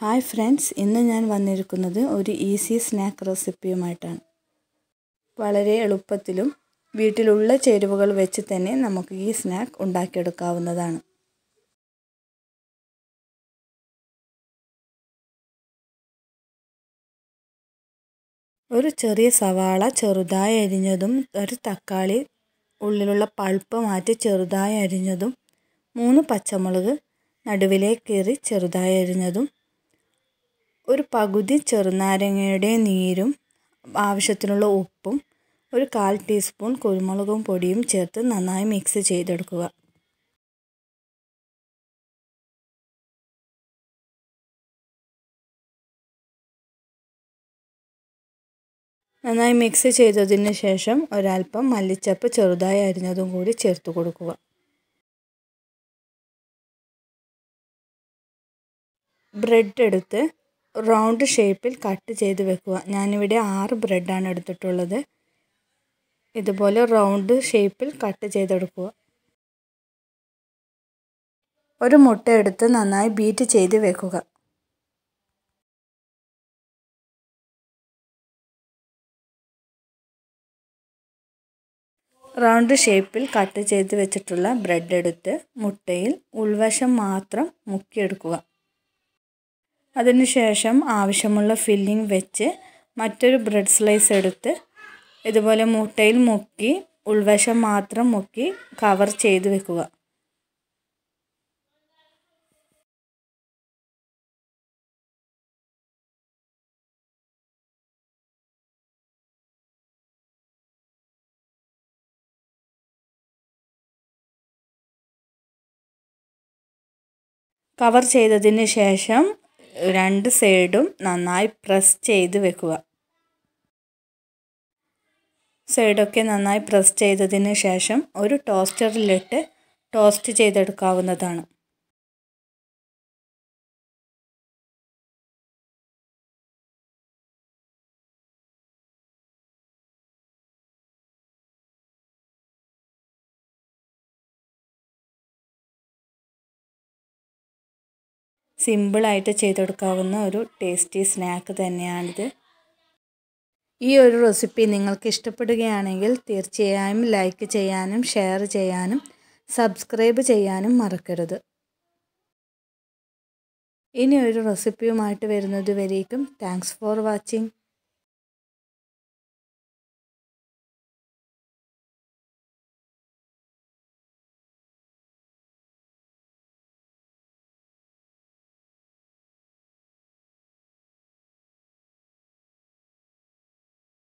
hi friends ഇന്ന് ഞാൻ വന്നിരിക്കുന്നത് ഒരു ഈസി സ്നാക്ക് റെസിപ്പിയുമായിട്ടാണ് വളരെ എളുപ്പത്തിലും വീട്ടിലുള്ള ചേരുവകൾ വെച്ച് തന്നെ നമുക്ക് ഈ സ്നാക്ക് ഉണ്ടാക്കിയെടുക്കാവുന്നതാണ് ഒരു ചെറിയ സവാള ചെറുതായി അരിഞ്ഞതും ഒരു തക്കാളി ഉള്ളിലുള്ള പൾപ്പ് മാറ്റി ചെറുതായി അരിഞ്ഞതും മൂന്ന് പച്ചമുളക് നടുവിലേക്കേറി ചെറുതായി അരിഞ്ഞതും ഒരു പകുതി ചെറുനാരങ്ങയുടെ നീരും ആവശ്യത്തിനുള്ള ഉപ്പും ഒരു കാൽ ടീസ്പൂൺ കുരുമുളകും പൊടിയും ചേർത്ത് നന്നായി മിക്സ് ചെയ്തെടുക്കുക നന്നായി മിക്സ് ചെയ്തതിന് ശേഷം ഒരൽപ്പം മല്ലിച്ചപ്പ് ചെറുതായി അരിഞ്ഞതും കൂടി ചേർത്ത് കൊടുക്കുക ബ്രെഡ് എടുത്ത് റൗണ്ട് ഷേപ്പിൽ കട്ട് ചെയ്ത് വെക്കുക ഞാനിവിടെ ആറ് ബ്രെഡാണ് എടുത്തിട്ടുള്ളത് ഇതുപോലെ റൗണ്ട് ഷേപ്പിൽ കട്ട് ചെയ്തെടുക്കുക ഒരു മുട്ട എടുത്ത് നന്നായി ബീറ്റ് ചെയ്ത് വെക്കുക റൗണ്ട് ഷേപ്പിൽ കട്ട് ചെയ്ത് വെച്ചിട്ടുള്ള ബ്രെഡ് എടുത്ത് മുട്ടയിൽ ഉൾവശം മാത്രം മുക്കിയെടുക്കുക അതിനുശേഷം ആവശ്യമുള്ള ഫില്ലിംഗ് വെച്ച് മറ്റൊരു ബ്രെഡ് സ്ലൈസ് എടുത്ത് ഇതുപോലെ മുട്ടയിൽ മുക്കി ഉൾവശം മാത്രം മുക്കി കവർ ചെയ്ത് വെക്കുക കവർ ചെയ്തതിന് ശേഷം രണ്ട് സൈഡും നന്നായി പ്രസ് ചെയ്ത് വെക്കുക സൈഡൊക്കെ നന്നായി പ്രസ് ചെയ്തതിന് ശേഷം ഒരു ടോസ്റ്ററിലിട്ട് ടോസ്റ്റ് ചെയ്തെടുക്കാവുന്നതാണ് സിമ്പിളായിട്ട് ചെയ്തെടുക്കാവുന്ന ഒരു ടേസ്റ്റി സ്നാക്ക് തന്നെയാണിത് ഈ ഒരു റെസിപ്പി നിങ്ങൾക്ക് ഇഷ്ടപ്പെടുകയാണെങ്കിൽ തീർച്ചയായും ലൈക്ക് ചെയ്യാനും ഷെയർ ചെയ്യാനും സബ്സ്ക്രൈബ് ചെയ്യാനും മറക്കരുത് ഇനി ഒരു റെസിപ്പിയുമായിട്ട് വരുന്നത് വരേക്കും താങ്ക്സ് ഫോർ വാച്ചിങ്